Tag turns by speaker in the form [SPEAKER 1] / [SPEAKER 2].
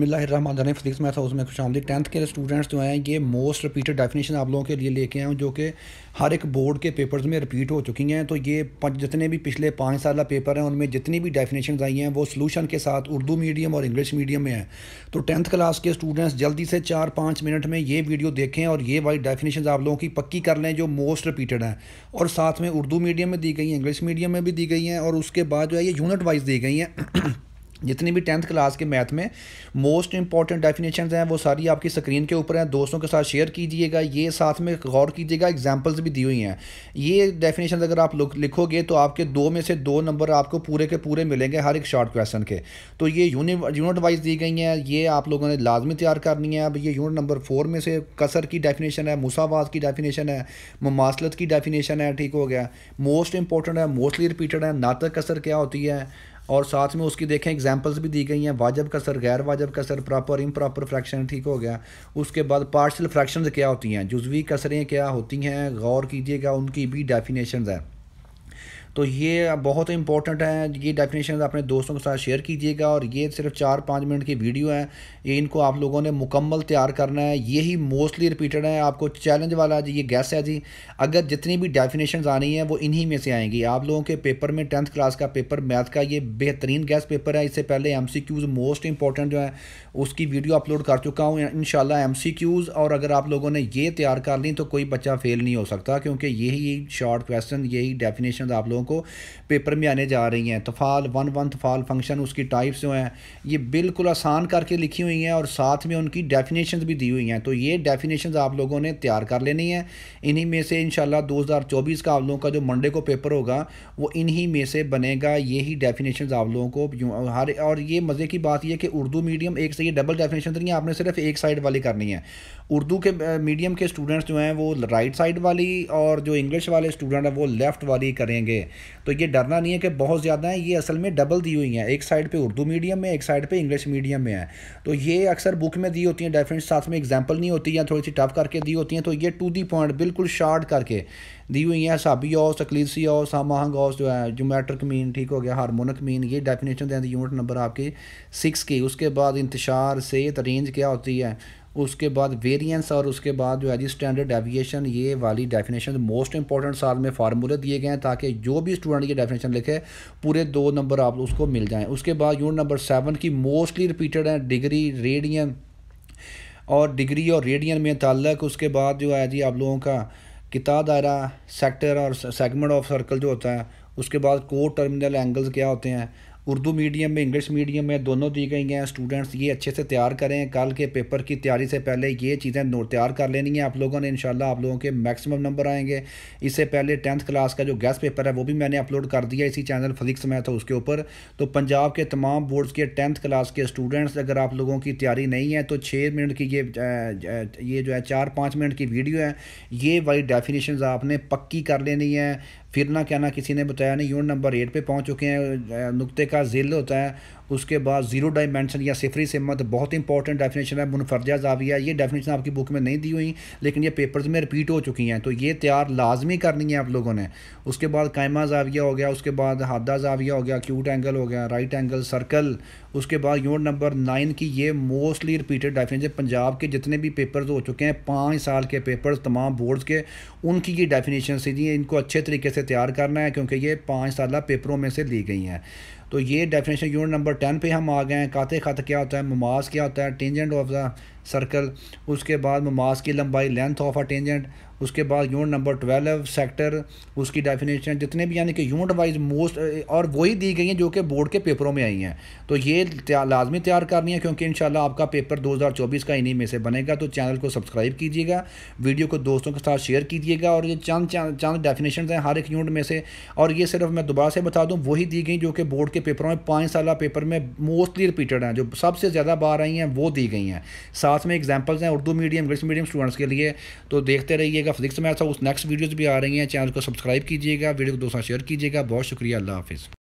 [SPEAKER 1] बसमिल्लाम फदीस था उसमें में खुश आमदी टेंथ के स्टूडेंट्स जो हैं ये मोस्ट रिपीटेड डेफिनेशन आप लोगों के लिए लेके आए हैं जो कि हर एक बोर्ड के पेपर्स में रिपीट हो चुकी हैं तो ये जितने भी पिछले पाँच साल पेपर हैं उनमें जितनी भी डेफिनेशन आई हैं वो सोलूशन के साथ उर्दू मीडियम और इंग्लिश मीडियम में हैं तो टेंथ क्लास के स्टूडेंट्स जल्दी से चार पाँच मिनट में ये वीडियो देखें और ये वाली डेफिनेशन आप लोगों की पक्की कर लें जो मोस्ट रिपीटेड हैं और साथ में उर्दू मीडियम में दी गई हैं इंग्लिश मीडियम में भी दी गई हैं और उसके बाद जो है ये यूनिट वाइज दी गई हैं जितनी भी टेंथ क्लास के मैथ में मोस्ट इंपॉर्टेंट डेफिनेशन हैं वो सारी आपकी स्क्रीन के ऊपर हैं दोस्तों के साथ शेयर कीजिएगा ये साथ में गौर कीजिएगा एग्जांपल्स भी दी हुई हैं ये डेफिनेशन अगर आप लिखोगे तो आपके दो में से दो नंबर आपको पूरे के पूरे मिलेंगे हर एक शॉर्ट क्वेश्चन के तो ये यूनिट वाइज दी गई हैं ये आप लोगों ने लाजमी तैयार करनी है अब ये यूनिट नंबर फोर में से कसर की डेफिनेशन है मुसावाज की डेफिनेशन है ममासलत की डेफिनेशन है ठीक हो गया मोस्ट इंपॉर्टेंट है मोस्टली रिपीटेड है नातक तो कसर क्या होती है और साथ में उसकी देखें एग्जाम्पल्स भी दी गई हैं वाजब कसर गैर वाजब कसर प्रॉपर इम प्रॉपर फ्रैक्शन ठीक हो गया उसके बाद पार्शल फ्रैक्शन क्या होती हैं जुजवी कसरें क्या होती हैं गौर कीजिएगा उनकी भी डेफिनेशन है तो ये बहुत इंपॉर्टेंट है ये डेफिनेशन अपने दोस्तों के साथ शेयर कीजिएगा और ये सिर्फ चार पाँच मिनट की वीडियो है ये इनको आप लोगों ने मुकम्मल तैयार करना है यही मोस्टली रिपीटेड है आपको चैलेंज वाला जी ये गैस है जी अगर जितनी भी डेफिनेशन आनी है वो इन्हीं में से आएंगी आप लोगों के पेपर में टेंथ क्लास का पेपर मैथ का ये बेहतरीन गैस पेपर है इससे पहले एम मोस्ट इंपॉर्टेंट जो है उसकी वीडियो अपलोड कर चुका हूँ इन शाला और अगर आप लोगों ने ये तैयार कर ली तो कोई बच्चा फेल नहीं हो सकता क्योंकि यही शॉर्ट क्वेश्चन यही डेफिनेशन आप लोगों को पेपर में आने जा रही हैं तफाल वन वन तफाल फंक्शन उसकी टाइप्स जो हैं ये बिल्कुल आसान करके लिखी हुई हैं और साथ में उनकी डेफिनेशन भी दी हुई हैं तो ये डेफिनेशन आप लोगों ने तैयार कर लेनी है इन्हीं में से इन दो हज़ार चौबीस का आप लोगों का जो मंडे को पेपर होगा वो इन्हीं में से बनेगा यही डेफिनेशन आप लोगों को हर और ये मज़े की बात यह कि उर्दू मीडियम एक से ये डबल डेफिनेशन नहीं है आपने सिर्फ एक साइड वाली करनी है उर्दू के मीडियम के स्टूडेंट्स जो हैं वो राइट साइड वाली और जो इंग्लिश वाले स्टूडेंट हैं वो लेफ़्ट वाली करेंगे तो ये डरना नहीं है कि बहुत ज़्यादा है ये असल में डबल दी हुई हैं एक साइड पे उर्दू मीडियम में एक साइड पे इंग्लिश मीडियम में है तो ये अक्सर बुक में दी होती हैं डेफिनेट साथ में एग्जाम्पल नहीं होती या थोड़ी सी टफ करके दी होती हैं तो ये टू दी पॉइंट बिल्कुल शार्ट करके दी हुई हैं साबी औस अकलीसी औस सामाहंग औस जो है जोमेट्रिक मीन ठीक हो गया हारमोनिक मीन ये डेफिनेशन दें यूनिट तो नंबर आपके सिक्स की उसके बाद इंतशार सेहत रेंज क्या होती है उसके बाद वेरिएंस और उसके बाद जो है जी स्टैंडर्ड डेविएशन ये वाली डेफिनेशन मोस्ट इंपॉर्टेंट साल में फार्मूले दिए गए हैं ताकि जो भी स्टूडेंट ये डेफिनेशन लिखे पूरे दो नंबर आप उसको मिल जाए उसके बाद यूनिट नंबर सेवन की मोस्टली रिपीटेड हैं डिग्री रेडियन और डिग्री और रेडियन में ताल्लक उसके बाद जो है जी आप लोगों का किता दायरा सेक्टर और सेगमेंट ऑफ सर्कल जो होता है उसके बाद कोर टर्मिनल एंगल्स क्या होते हैं उर्दू मीडियम में इंग्लिश मीडियम में दोनों दी गई हैं स्टूडेंट्स ये अच्छे से तैयार करें कल के पेपर की तैयारी से पहले ये चीज़ें नोट तैयार कर लेनी है आप लोगों ने इंशाल्लाह आप लोगों के मैक्सिमम नंबर आएंगे इससे पहले टेंथ क्लास का जो गैस पेपर है वो भी मैंने अपलोड कर दिया इसी चैनल फ्लिक्स मैथ उसके ऊपर तो पंजाब के तमाम बोर्ड्स के टेंथ क्लास के स्टूडेंट्स अगर आप लोगों की तैयारी नहीं है तो छः मिनट की ये ये जो है चार पाँच मिनट की वीडियो है ये वाली डेफिनेशन आपने पक्की कर लेनी है फिर ना क्या ना किसी ने बताया नहीं यूनिट नंबर एट पे पहुंच चुके हैं नुक्ते का जिल होता है उसके बाद जीरो डायमेंशन या सिफरी सिमत बहुत इंपॉर्टेंट डेफिनेशन है मुनफरजा जाविया ये डेफिनेशन आपकी बुक में नहीं दी हुई लेकिन ये पेपर्स में रिपीट हो चुकी हैं तो ये तैयार लाजमी करनी है आप लोगों ने उसके बाद कायमा जाविया हो गया उसके बाद हादा जाविया हो गया क्यूट एंगल हो गया राइट एंगल सर्कल उसके बाद यूनिट नंबर नाइन की ये मोस्टली रिपीटेड डेफिनेशन पंजाब के जितने भी पेपर्स हो चुके हैं पाँच साल के पेपर्स तमाम बोर्ड्स के उनकी ये डेफिनेशन थी इनको अच्छे तरीके से तैयार करना है क्योंकि ये पाँच साल पेपरों में से ली गई हैं तो ये डेफिनेशन यूनिट नंबर टेन पे हम आ गए हैं काते खत क्या होता है ममास क्या होता है टेंजेंट ऑफ द सर्कल उसके बाद मास की लंबाई लेंथ ऑफ अ टेंजेंट उसके बाद यूनिट नंबर ट्वेल्व सेक्टर उसकी डेफिनेशन जितने भी यानी कि यूनिट वाइज मोस्ट और वही दी गई हैं जो कि बोर्ड के पेपरों में आई हैं तो ये लाजमी तैयार करनी है क्योंकि इन आपका पेपर 2024 का इन्हीं में से बनेगा तो चैनल को सब्सक्राइब कीजिएगा वीडियो को दोस्तों के साथ शेयर कीजिएगा और ये चंद चंद डेफिनेशन हैं हर एक यूनिट में से और ये सिर्फ मैं दोबारा से बता दूँ वही दी गई जो कि बोर्ड के पेपरों में पाँच साल पेपर में मोस्टली रिपीटेड हैं जो सबसे ज़्यादा बार आई हैं वो दी गई हैं साथ में एग्जाम्पल्स हैं Urdu medium English medium students के लिए तो देखते रहिएगा फिजिक्स मैथ्स अच्छा, उस नेक्स्ट वीडियोज़ भी आ रही हैं चैनल को सब्सक्राइब कीजिएगा वीडियो को दोस्तों शेयर कीजिएगा बहुत शुक्रिया अल्लाह हाफिज़